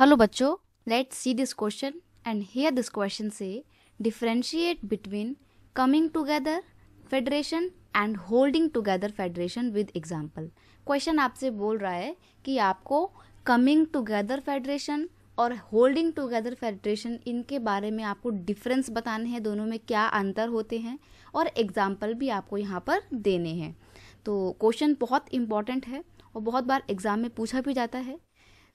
hello बच्चों let see this question and here this question से differentiate between coming together federation and holding together federation with example question आपसे बोल रहा है कि आपको कमिंग टुगेदर फेडरेशन और होल्डिंग टुगेदर फेडरेशन इनके बारे में आपको डिफरेंस बताने हैं दोनों में क्या अंतर होते हैं और एग्जाम्पल भी आपको यहाँ पर देने हैं तो क्वेश्चन बहुत इंपॉर्टेंट है और बहुत बार एग्जाम में पूछा भी जाता है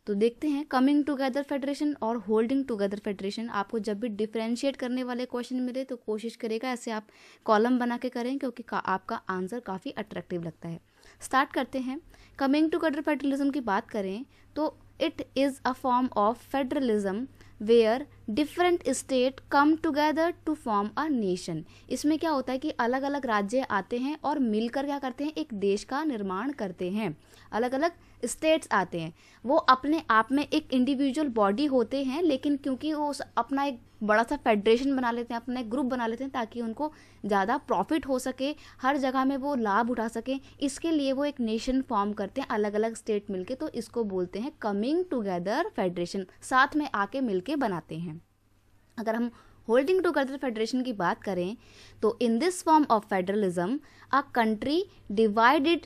तो देखते हैं कमिंग टुगेदर फेडरेशन और होल्डिंग टुगेदर फेडरेशन आपको जब भी डिफ्रेंशिएट करने वाले क्वेश्चन मिले तो कोशिश करेगा ऐसे आप कॉलम बना के करें क्योंकि का, आपका आंसर काफ़ी अट्रैक्टिव लगता है स्टार्ट करते हैं कमिंग टुगेदर फेडरलिज्म की बात करें तो it is a form of federalism where different state come together to form a nation इसमें क्या होता है कि अलग अलग राज्य आते हैं और मिलकर क्या करते हैं एक देश का निर्माण करते हैं अलग अलग स्टेट्स आते हैं वो अपने आप में एक इंडिविजुअल बॉडी होते हैं लेकिन क्योंकि वो अपना एक बड़ा सा फेडरेशन बना लेते हैं अपना एक ग्रुप बना लेते हैं ताकि उनको ज़्यादा प्रॉफिट हो सके हर जगह में वो लाभ उठा सकें इसके लिए वो एक नेशन फॉर्म करते हैं अलग अलग स्टेट मिलके तो इसको बोलते हैं कमिंग टुगेदर फेडरेशन साथ में आके मिलके बनाते हैं अगर हम होल्डिंग टू कल्चर फेडरेशन की बात करें तो in this form of federalism a country divided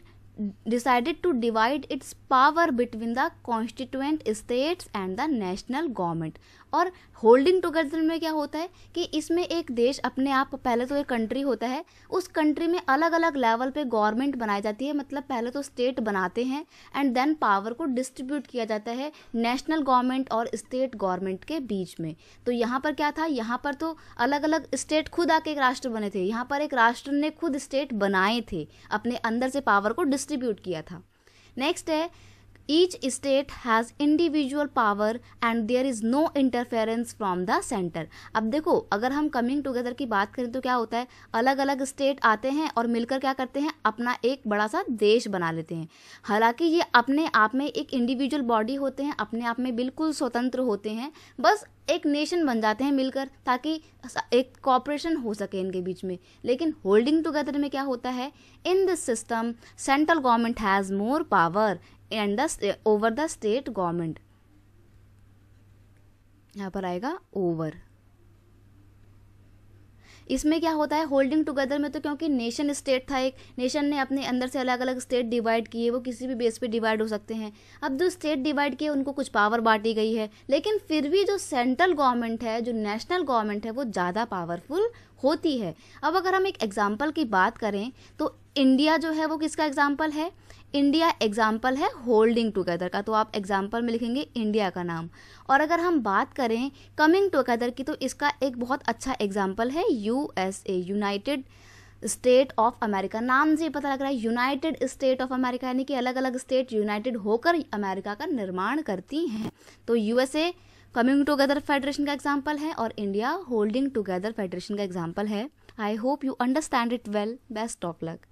decided to divide its power between the constituent states and the national government और holding together में क्या होता है कि इसमें एक देश अपने आप पहले तो एक कंट्री होता है उस कंट्री में अलग अलग लेवल पे गवर्नमेंट बनाई जाती है मतलब पहले तो स्टेट बनाते हैं एंड देन पावर को डिस्ट्रीब्यूट किया जाता है नेशनल गवर्नमेंट और स्टेट गवर्नमेंट के बीच में तो यहाँ पर क्या था यहाँ पर तो अलग अलग स्टेट खुद आके एक राष्ट्र बने थे यहाँ पर एक राष्ट्र ने खुद स्टेट बनाए थे अपने अंदर से पावर को डिस्ट्रीब्यूट डिस्ट्रीब्यूट किया था नेक्स्ट है each state has individual power and there is no interference from the centre अब देखो अगर हम कमिंग together की बात करें तो क्या होता है अलग अलग स्टेट आते हैं और मिलकर क्या करते हैं अपना एक बड़ा सा देश बना लेते हैं हालांकि ये अपने आप में एक इंडिविजुअल बॉडी होते हैं अपने आप में बिल्कुल स्वतंत्र होते हैं बस एक नेशन बन जाते हैं मिलकर ताकि एक कॉपरेशन हो सके इनके बीच में लेकिन होल्डिंग टुगेदर में क्या होता है in this system central government has more power and the over the state government यहां पर आएगा ओवर इसमें क्या होता है होल्डिंग टुगेदर में तो क्योंकि नेशन स्टेट था एक नेशन ने अपने अंदर से अलग अलग स्टेट डिवाइड किए वो किसी भी बेस पे डिवाइड हो सकते हैं अब जो स्टेट डिवाइड किए उनको कुछ पावर बांटी गई है लेकिन फिर भी जो सेंट्रल गवर्नमेंट है जो नेशनल गवर्नमेंट है वो ज़्यादा पावरफुल होती है अब अगर हम एक एग्जाम्पल की बात करें तो इंडिया जो है वो किसका एग्जाम्पल है इंडिया एग्जाम्पल है होल्डिंग टुगेदर का तो आप एग्जाम्पल में लिखेंगे इंडिया का नाम और अगर हम बात करें कमिंग टुगेदर की तो इसका एक बहुत अच्छा एग्जाम्पल है U S A United State of America नाम से पता लग रहा है यूनाइटेड स्टेट ऑफ अमेरिका यानी कि अलग अलग स्टेट यूनाइटेड होकर अमेरिका का निर्माण करती हैं तो यूएसए कमिंग टुगेदर फेडरेशन का एग्जाम्पल है और इंडिया होल्डिंग टुगेदर फेडरेशन का एग्जाम्पल है I hope you understand it well best of luck